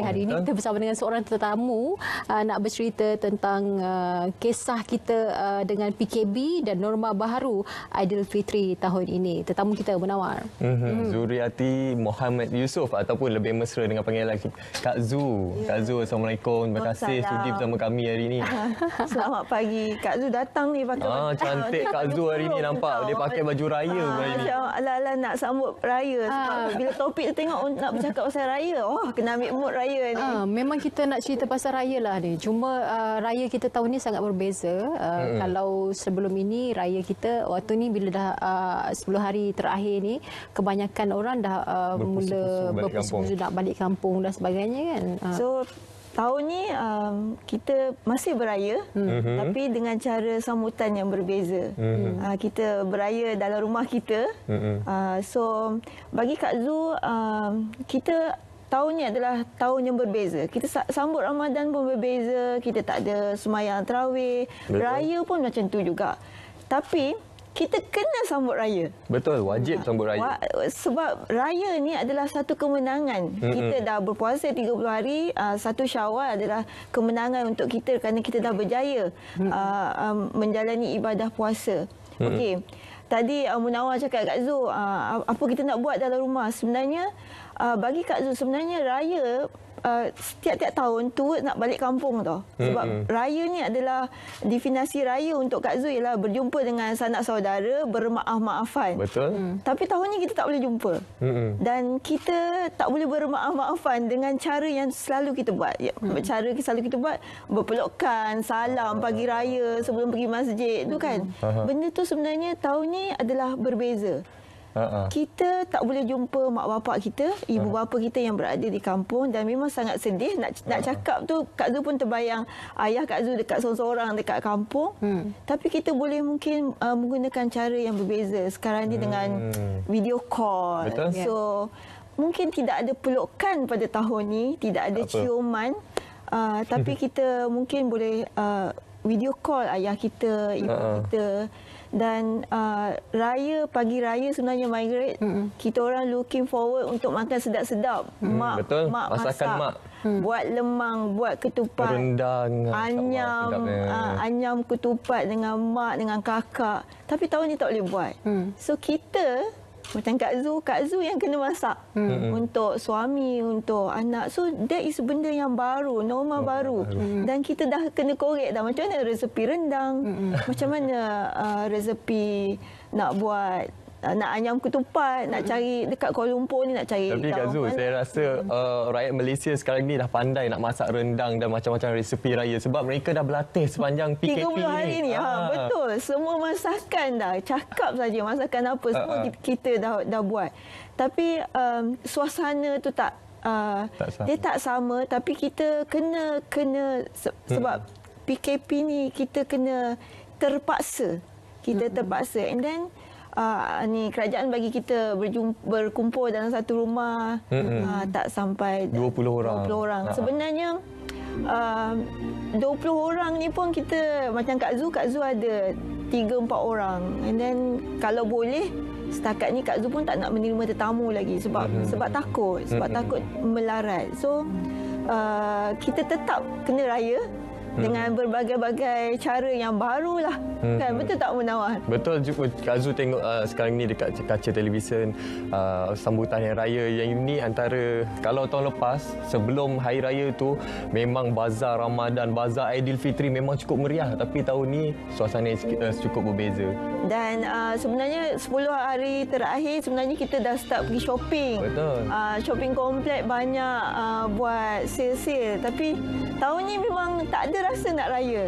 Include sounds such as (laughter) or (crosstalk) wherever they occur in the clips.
Hari ini kita bersama dengan seorang tetamu uh, nak bercerita tentang uh, kisah kita uh, dengan PKB dan norma baharu Fitri tahun ini. Tetamu kita menawar. Mm -hmm. mm. Zuriati Muhammad Yusof ataupun lebih mesra dengan panggilan Kak Zu. Yeah. Kak Zu, Assalamualaikum. Terima kasih sudi bersama kami hari ini. (laughs) Selamat pagi. Kak Zu datang ni. Ah, cantik Kak Zu hari ini nampak. Dia pakai baju raya. Ala-ala ah, nak sambut raya. Sebab ah. Bila topik tengok nak bercakap pasal raya, oh, kena ambil mood raya ni. Uh, memang kita nak cerita pasal raya lah ni. Cuma uh, raya kita tahun ni sangat berbeza. Uh, hmm. Kalau sebelum ini raya kita waktu ni bila dah uh, 10 hari terakhir ni kebanyakan orang dah uh, mula berpusu-pusu nak balik kampung dan sebagainya kan. Uh. So tahun ni um, kita masih beraya hmm. tapi dengan cara sambutan yang berbeza. Hmm. Uh, kita beraya dalam rumah kita. Hmm. Uh, so bagi Kak Zu um, kita tahunnya adalah tahun yang berbeza. Kita sambut Ramadan pun berbeza, kita tak ada semayang terawih, Betul. raya pun macam tu juga. Tapi kita kena sambut raya. Betul, wajib ah, sambut raya. Sebab raya ni adalah satu kemenangan. Kita dah berpuasa 30 hari, ah, satu syawal adalah kemenangan untuk kita kerana kita dah berjaya ah, menjalani ibadah puasa. Okey. Tadi Munawar cakap Kak Zul, apa kita nak buat dalam rumah? Sebenarnya uh, bagi Kak Zul sebenarnya raya ah, setiap-tiap uh, tahun tua nak balik kampung tau sebab mm-hmm. raya ni adalah definisi raya untuk Kak Zul ialah berjumpa dengan sanak saudara bermaaf-maafan betul mm. tapi tahun ni kita tak boleh jumpa mm-hmm. dan kita tak boleh bermaaf-maafan dengan cara yang selalu kita buat ya, mm. cara yang selalu kita buat berpelukan salam ah. pagi raya sebelum pergi masjid mm-hmm. tu kan uh-huh. benda tu sebenarnya tahun ni adalah berbeza Uh-uh. Kita tak boleh jumpa mak bapak kita, ibu uh-huh. bapa kita yang berada di kampung dan memang sangat sedih nak uh-huh. nak cakap tu Kak Zu pun terbayang ayah Kak Zu dekat seorang-seorang dekat kampung. Hmm. Tapi kita boleh mungkin uh, menggunakan cara yang berbeza sekarang ni hmm. dengan video call. Betul? So yeah. mungkin tidak ada pelukan pada tahun ni, tidak ada Apa? ciuman uh, tapi (laughs) kita mungkin boleh uh, video call ayah kita, ibu uh-huh. kita dan uh, raya pagi raya sebenarnya migrate mm-hmm. kita orang looking forward untuk makan sedap-sedap mm, mak betul. mak masakan masak. mak Hmm. buat lemang buat ketupat rendang lah, anyam uh, anyam ketupat dengan mak dengan kakak tapi tahun ni tak boleh buat hmm. so kita macam Kak Zu, Kak Zu yang kena masak hmm. Hmm. hmm. untuk suami, untuk anak. So, that is benda yang baru, norma oh, baru. Hmm. Dan kita dah kena korek dah. Macam mana resepi rendang, hmm. macam mana uh, resepi nak buat nak ayam ketupat, nak cari dekat Kuala Lumpur ni nak cari Tapi Kak Zul, mana. saya rasa uh, rakyat Malaysia sekarang ni dah pandai nak masak rendang dan macam-macam resepi raya sebab mereka dah berlatih sepanjang PKP 30 hari ni. Ha, ah. Ha, betul. Semua masakan dah. Cakap saja masakan apa ah, semua ah. kita dah dah buat. Tapi um, suasana tu tak, uh, tak dia tak sama tapi kita kena kena se- hmm. sebab PKP ni kita kena terpaksa. Kita hmm. terpaksa and then uh, ni kerajaan bagi kita berjumpa, berkumpul dalam satu rumah mm-hmm. uh, tak sampai 20 orang. 20 orang. Ha. Sebenarnya uh, 20 orang ni pun kita macam Kak Zu, Kak Zu ada 3 4 orang. And then kalau boleh setakat ni Kak Zu pun tak nak menerima tetamu lagi sebab mm-hmm. sebab takut, sebab mm-hmm. takut melarat. So uh, kita tetap kena raya dengan hmm. berbagai-bagai cara yang barulah hmm. kan betul tak Munawar betul Azu tengok uh, sekarang ni dekat kaca televisyen uh, sambutan hari raya yang ini antara kalau tahun lepas sebelum hari raya tu memang bazar Ramadan bazar Aidilfitri memang cukup meriah tapi tahun ni suasana uh, cukup berbeza dan uh, sebenarnya 10 hari terakhir sebenarnya kita dah start pergi shopping betul uh, shopping komplek banyak uh, buat sale-sale tapi tahun ni memang tak ada rasa nak raya.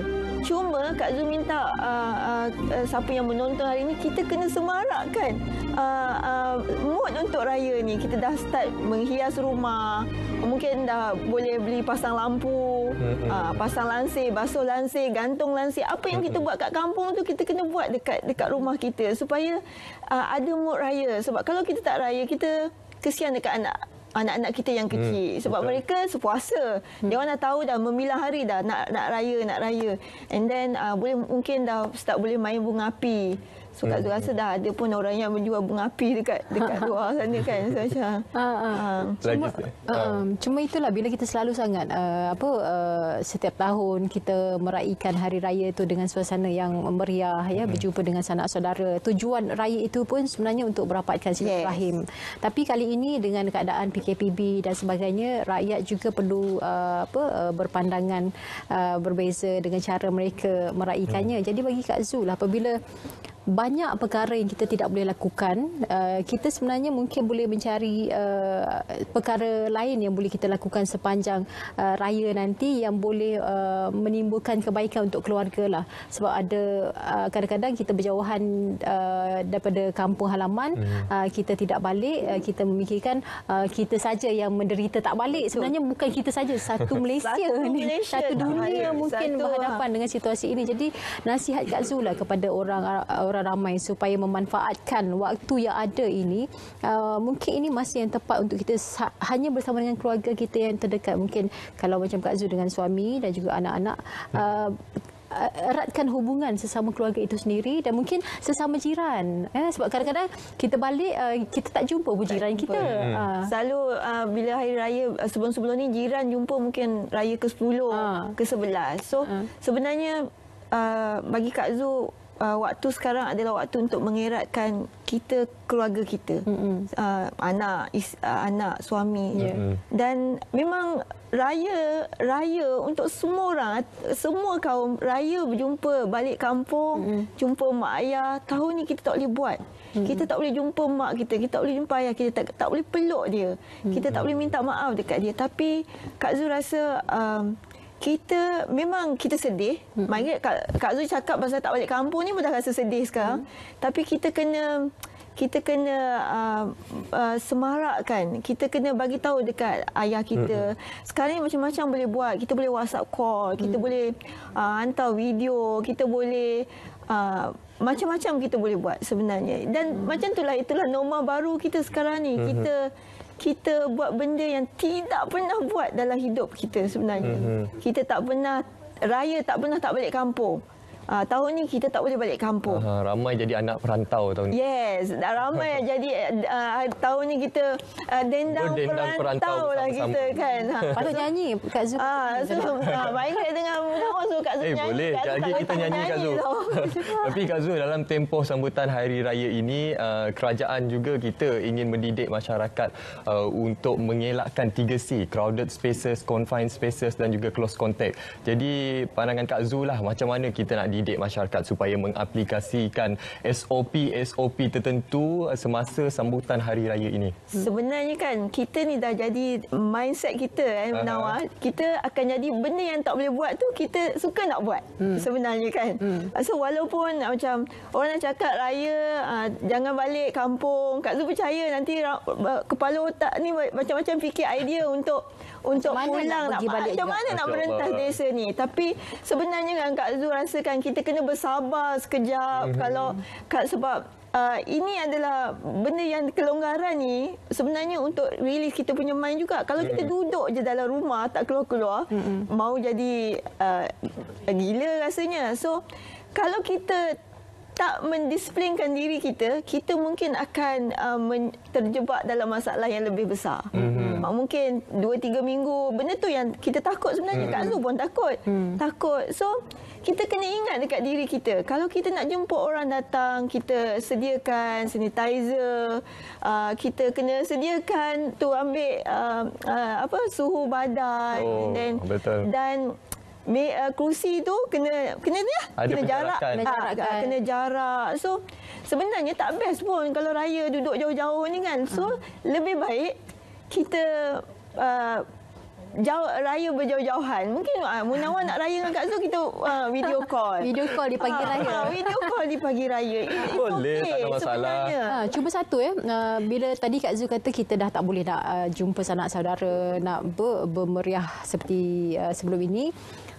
Cuma Kak Zul minta uh, uh, siapa yang menonton hari ini, kita kena semarakkan uh, uh, mood untuk raya ni. Kita dah start menghias rumah, mungkin dah boleh beli pasang lampu, uh, pasang lansir, basuh lansir, gantung lansir. Apa yang kita buat kat kampung tu kita kena buat dekat dekat rumah kita supaya uh, ada mood raya. Sebab kalau kita tak raya, kita kesian dekat anak anak-anak kita yang hmm, kecil hmm, sebab betul. mereka sepuasa hmm. dia orang dah tahu dah memilah hari dah nak nak raya nak raya and then uh, boleh mungkin dah start boleh main bunga api So kat luar hmm. sudah ada pun orang yang menjual bunga api dekat dekat (laughs) luar sana kan. So, macam. Ha, ha. Ha. Cuma, ha. cuma itulah bila kita selalu sangat uh, apa uh, setiap tahun kita meraihkan hari raya itu dengan suasana yang meriah ya hmm. berjumpa dengan sanak saudara. Tujuan raya itu pun sebenarnya untuk merapatkan silaturahim. Yes. Tapi kali ini dengan keadaan PKPB dan sebagainya rakyat juga perlu uh, apa uh, berpandangan uh, berbeza dengan cara mereka meraihkannya. Hmm. Jadi bagi Kak Zul apabila banyak perkara yang kita tidak boleh lakukan. Uh, kita sebenarnya mungkin boleh mencari uh, perkara lain yang boleh kita lakukan sepanjang uh, raya nanti yang boleh uh, menimbulkan kebaikan untuk keluarga lah. Sebab ada uh, kadang-kadang kita berjauhan uh, daripada kampung halaman, hmm. uh, kita tidak balik, uh, kita memikirkan uh, kita saja yang menderita tak balik. Sebenarnya so, bukan kita saja, satu (laughs) Malaysia, satu, Malaysia satu dunia mungkin satu, berhadapan ha. dengan situasi ini. Jadi nasihat Kak Zula lah kepada orang. orang ah, orang ramai supaya memanfaatkan waktu yang ada ini. Uh, mungkin ini masih yang tepat untuk kita hanya bersama dengan keluarga kita yang terdekat. Mungkin kalau macam Kak Zu dengan suami dan juga anak-anak. Hmm. Uh, uh, eratkan hubungan sesama keluarga itu sendiri dan mungkin sesama jiran eh, sebab kadang-kadang kita balik uh, kita tak jumpa pun jiran jumpa. kita hmm. Ah. selalu uh, bila hari raya uh, sebelum-sebelum ni jiran jumpa mungkin raya ke-10 uh. ke-11 so uh. sebenarnya uh, bagi Kak Zu uh, waktu sekarang adalah waktu untuk mengeratkan kita keluarga kita mm-hmm. uh, anak is, uh, anak suami yeah. dan memang raya raya untuk semua orang semua kaum raya berjumpa balik kampung mm-hmm. jumpa mak ayah tahun ni kita tak boleh buat kita tak boleh jumpa mak kita, kita tak boleh jumpa ayah kita, tak, tak boleh peluk dia. Kita tak boleh minta maaf dekat dia. Tapi Kak Zul rasa um, kita memang kita sedih. Maknanya Kak, Kak Zul cakap pasal tak balik kampung ni pun dah rasa sedih sekarang. Hmm. Tapi kita kena kita kena uh, uh, semarakkan. Kita kena bagi tahu dekat ayah kita. Hmm. Sekarang macam-macam boleh buat. Kita boleh WhatsApp call, kita boleh uh, hantar video, kita boleh uh, macam-macam kita boleh buat sebenarnya. Dan hmm. macam itulah itulah norma baru kita sekarang ni. Hmm. Kita kita buat benda yang tidak pernah buat dalam hidup kita sebenarnya. Mm-hmm. Kita tak pernah raya tak pernah tak balik kampung. Uh, tahun ni kita tak boleh balik kampung. Uh, ramai jadi anak perantau tahun ni. Yes, ramai (laughs) jadi uh, tahun ni kita uh, dendang, oh, dendang perantau, perantau lah kita kan. Ha, (laughs) Patut so, nyanyi Kak Zul. Ah, so, baik ha, dengan Kak Zul Kak Zul eh, nyanyi. Boleh, Kak lagi kita nyanyi Kak Zul. (laughs) Tapi Kak Zul dalam tempoh sambutan Hari Raya ini, uh, kerajaan juga kita ingin mendidik masyarakat uh, untuk mengelakkan 3C, crowded spaces, confined spaces dan juga close contact. Jadi pandangan Kak Zul lah macam mana kita nak mendidik masyarakat supaya mengaplikasikan SOP SOP tertentu eh, semasa sambutan hari raya ini. Sebenarnya kan kita ni dah jadi mindset kita kan eh, Nawa, kita akan jadi benda yang tak boleh buat tu kita suka nak buat. Hmm. Sebenarnya kan. Hmm. Ah, so walaupun macam orang nak cakap raya ah, jangan balik kampung, Kak Zul percaya nanti kepala otak ni macam-macam fikir idea untuk untuk macam pulang nak, nak balik. Macam mana nak berentas desa ni? Tapi sebenarnya kan Kak Zul rasakan kita kena bersabar sekejap mm-hmm. kalau kat sebab uh, ini adalah benda yang kelonggaran ni sebenarnya untuk release kita punya mind juga kalau mm-hmm. kita mhm. duduk je dalam rumah tak keluar-keluar mm-hmm. mau jadi uh, gila rasanya so kalau kita tak mendisiplinkan diri kita kita mungkin akan uh, terjebak dalam masalah yang lebih besar mm-hmm. Mak mungkin 2 3 minggu. Benda tu yang kita takut sebenarnya. Hmm. Kak Lu pun takut. Hmm. Takut. So, kita kena ingat dekat diri kita. Kalau kita nak jumpa orang datang, kita sediakan sanitizer, uh, kita kena sediakan tu ambil uh, uh, apa suhu badan dan oh, betul. dan me uh, kerusi tu kena kena dia, lah kena jarak ha, kena jarak so sebenarnya tak best pun kalau raya duduk jauh-jauh ni kan so hmm. lebih baik kita uh, Jauh, raya berjauh-jauhan. Mungkin uh, Munawar (laughs) nak raya dengan Kak Zul, kita uh, video call. Video call di pagi ah, raya. Uh, video call di pagi raya. It, it's boleh, okay, tak ada masalah. Ha, cuma satu, ya. Uh, bila tadi Kak Zul kata kita dah tak boleh nak uh, jumpa sanak saudara, nak ber bermeriah seperti uh, sebelum ini,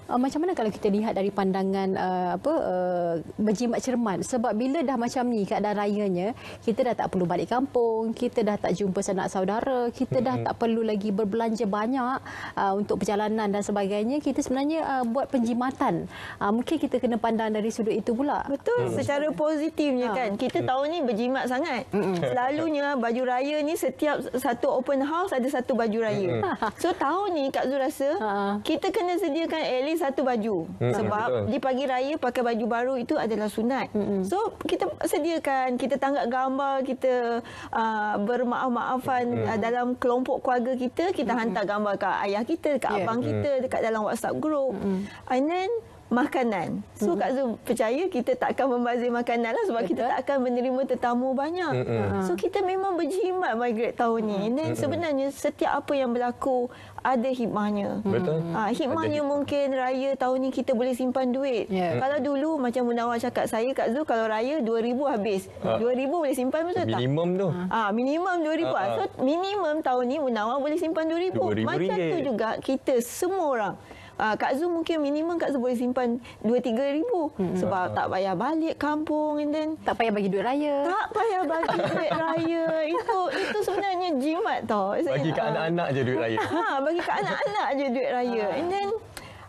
Uh, macam mana kalau kita lihat dari pandangan uh, apa uh, berjimat cermat sebab bila dah macam ni keadaan rayanya kita dah tak perlu balik kampung kita dah tak jumpa sanak saudara kita dah tak perlu lagi berbelanja banyak uh, untuk perjalanan dan sebagainya kita sebenarnya uh, buat penjimatan uh, mungkin kita kena pandang dari sudut itu pula betul hmm. secara positifnya ha. kan kita hmm. tahun ni berjimat sangat selalunya baju raya ni setiap satu open house ada satu baju raya so tahu ni Kak Zul rasa ha. kita kena sediakan at lain satu baju. Hmm. Sebab hmm. di pagi raya pakai baju baru itu adalah sunat. Hmm. So kita sediakan, kita tanggap gambar, kita uh, bermaaf-maafan hmm. uh, dalam kelompok keluarga kita. Kita hmm. hantar gambar ke ayah kita, ke yeah. abang hmm. kita, dekat dalam WhatsApp group. Hmm. And then makanan. So Kak Zul percaya kita tak akan membazir makanan lah sebab kita tak akan menerima tetamu banyak. Ha. So kita memang berjimat migrat tahun ni. Dan sebenarnya setiap apa yang berlaku ada hikmahnya. Betul. Ha, hikmahnya ada. mungkin raya tahun ni kita boleh simpan duit. Yeah. Mm. Kalau dulu macam Munawar cakap saya Kak Zul kalau raya 2000 habis. 2000 ha. boleh simpan betul tak? Minimum tu. Ah ha, minimum 2000. Ha, so minimum tahun ni Munawar boleh simpan 2000. Macam ringgit. tu juga kita semua orang. Ah, Kak Zu mungkin minimum Kak Zu boleh simpan dua tiga ribu hmm. sebab tak payah balik kampung and then tak payah bagi duit raya tak payah bagi (laughs) duit raya itu itu sebenarnya jimat toh. bagi kat anak-anak je duit raya ha, bagi kat anak-anak je duit raya ah. and then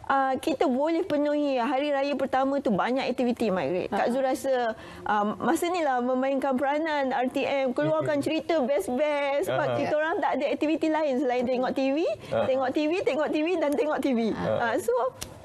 uh, kita boleh penuhi hari raya pertama tu banyak aktiviti Margaret. Kak ah. Zul rasa uh, masa ni lah memainkan peranan RTM, keluarkan cerita best-best sebab kita orang tak ada aktiviti lain selain tengok TV, tengok TV, tengok TV dan tengok TV. Uh, so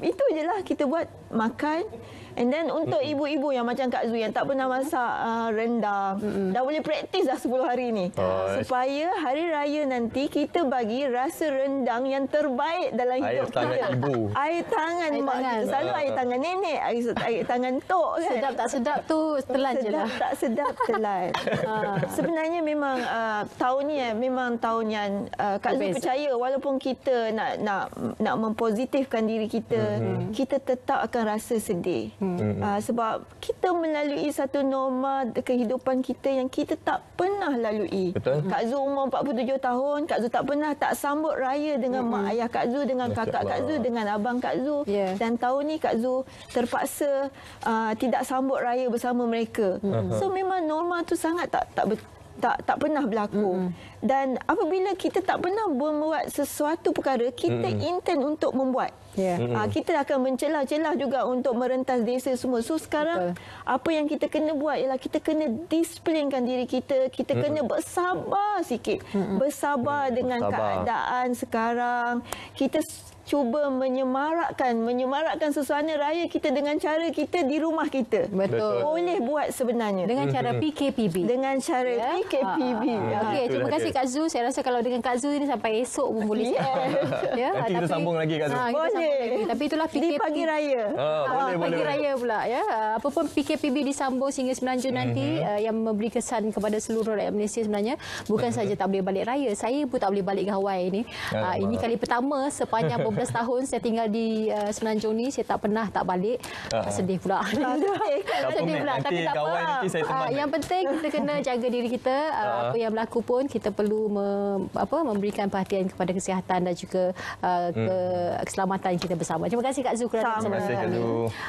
itu je lah kita buat makan. And then untuk ibu-ibu yang macam Kak Zu yang tak pernah masak uh, rendang, mm -hmm. dah boleh praktis dah 10 hari ni Oh, ah, Supaya hari raya nanti kita bagi rasa rendang yang terbaik dalam hidup kita. Air tangan ibu. Air tangan air mak tangan. Selalu air ah. tangan nenek, air, air tangan tok kan. Sedap tak sedap tu telan sedap, je lah. Sedap tak sedap telan. Ah. Sebenarnya memang uh, tahun ni eh, memang tahun yang uh, Kak Zu percaya walaupun kita nak, nak, nak mempositifkan diri kita, Hmm. hmm. kita tetap akan rasa sedih. Hmm. Uh, sebab kita melalui satu norma kehidupan kita yang kita tak pernah lalui. Betul. Kak Zu umur 47 tahun, Kak Zu tak pernah tak sambut raya dengan hmm. mak ayah Kak Zu, dengan ya, kakak Kak Zu, dengan abang Kak Zu. Yeah. Dan tahun ni Kak Zu terpaksa uh, tidak sambut raya bersama mereka. Hmm. So memang norma tu sangat tak tak betul tak tak pernah berlaku mm. dan apabila kita tak pernah membuat sesuatu perkara kita mm. intend untuk membuat Yeah. Ya. Hmm. Uh, kita akan mencelah-celah juga untuk merentas desa semua. So sekarang Betul. apa yang kita kena buat ialah kita kena disiplinkan diri kita. Kita mm. kena bersabar sikit. Mm. Bersabar mm. dengan bersabar. keadaan sekarang. Kita cuba menyemarakkan menyemarakkan suasana raya kita dengan cara kita di rumah kita. Betul. Boleh buat sebenarnya. Dengan cara hmm. PKPB. Dengan cara yeah. PKPB. Ha. Okey, terima kasih Kak Zu. Saya rasa kalau dengan Kak Zu ini sampai esok pun boleh. Ya. (laughs) Yeah. Ya, yeah. Kita Tapi, sambung lagi Kak Zu. Ha, ah, boleh. Tapi itulah PKP. Di pagi raya. Uh, boleh, uh, pagi boleh, raya pula. ya. Apapun Apa pun PKPB disambung sehingga 9 Jun uh nanti uh, yang memberi kesan kepada seluruh rakyat Malaysia sebenarnya. Bukan saja tak boleh balik raya. Saya pun tak boleh balik ke Hawaii ini. Uh, uh, ini kali pertama sepanjang 12 (laughs) tahun saya tinggal di uh, Semenanjung ni. Saya tak pernah tak balik. Uh-huh. Sedih pula. tak (laughs) sedih pula. Tapi tak apa. uh, yang penting kita kena jaga diri kita. Uh, Apa yang berlaku pun kita perlu me- apa, memberikan perhatian kepada kesihatan dan juga uh, ke- hmm. keselamatan kita bersama. Terima kasih Kak Zul kerana bersama kami.